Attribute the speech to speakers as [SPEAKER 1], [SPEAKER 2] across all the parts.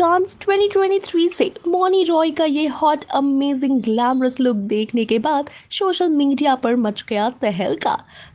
[SPEAKER 1] कांस 2023 से मोनी रॉय का ये हॉट अमेजिंग ग्लैमरस लुक देखने के बाद सोशल मीडिया पर मच गया तहलका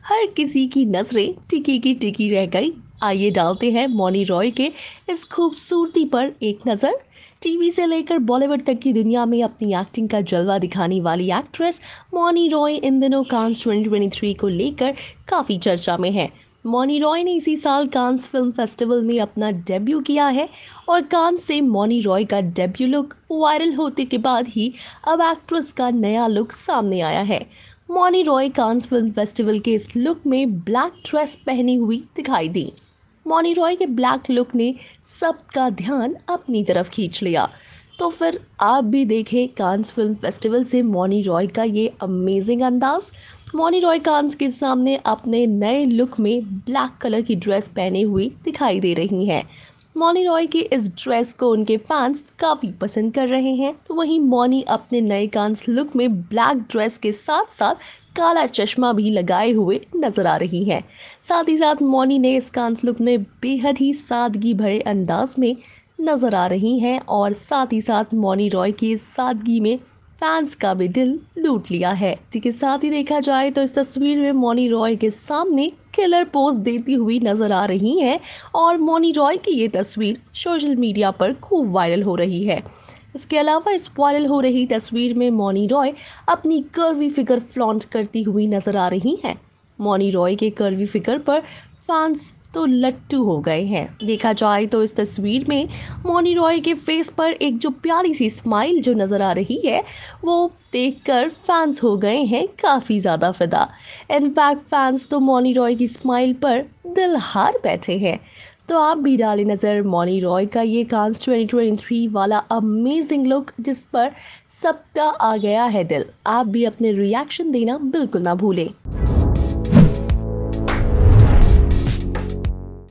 [SPEAKER 1] हर किसी की नजरें टिकी की टिकी रह गई आइए डालते हैं मोनी रॉय के इस खूबसूरती पर एक नज़र टीवी से लेकर बॉलीवुड तक की दुनिया में अपनी एक्टिंग का जलवा दिखाने वाली एक्ट्रेस मोनी रॉय इन दिनों कांस 2023 को लेकर काफ़ी चर्चा में है मॉनी रॉय ने इसी साल कांस फिल्म फेस्टिवल में अपना डेब्यू किया है और कांस से मॉनी रॉय का डेब्यू लुक वायरल होते के बाद ही अब एक्ट्रेस का नया लुक सामने आया है मॉनी रॉय कांस फिल्म फेस्टिवल के इस लुक में ब्लैक ड्रेस पहनी हुई दिखाई दी मॉनी रॉय के ब्लैक लुक ने सबका ध्यान अपनी तरफ खींच लिया तो फिर आप भी देखें कांस फिल्म फेस्टिवल से मॉनी रॉय का ये अमेजिंग अंदाज मॉनी रॉय कांस के सामने अपने नए लुक में ब्लैक कलर की ड्रेस पहने हुई दिखाई दे रही हैं मॉनी रॉय के इस ड्रेस को उनके फैंस काफ़ी पसंद कर रहे हैं तो वहीं मॉनी अपने नए कांस लुक में ब्लैक ड्रेस के साथ साथ काला चश्मा भी लगाए हुए नजर आ रही हैं साथ ही साथ मॉनी ने इस कांस लुक में बेहद ही सादगी भरे अंदाज में नज़र आ रही हैं और साथ ही साथ मोनी रॉय की सादगी में फैंस का भी दिल लूट लिया है इसी के साथ ही देखा जाए तो इस तस्वीर में मोनी रॉय के सामने किलर पोज देती हुई नजर आ रही हैं और मोनी रॉय की ये तस्वीर सोशल मीडिया पर खूब वायरल हो रही है इसके अलावा इस वायरल हो रही तस्वीर में मौनी रॉय अपनी कर्वी फिगर फ्लॉन्ट करती हुई नजर आ रही हैं मौनी रॉय के कर्वी फिगर पर फैंस तो लट्टू हो गए हैं देखा जाए तो इस तस्वीर में मोनी रॉय के फेस पर एक जो प्यारी सी स्माइल जो नज़र आ रही है वो देखकर फैंस हो गए हैं काफ़ी ज़्यादा फिदा इनफैक्ट फैंस तो मोनी रॉय की स्माइल पर दिल हार बैठे हैं तो आप भी डालें नज़र मॉनी रॉय का ये कांस 2023 वाला अमेजिंग लुक जिस पर सबका आ गया है दिल आप भी अपने रिएक्शन देना बिल्कुल ना भूलें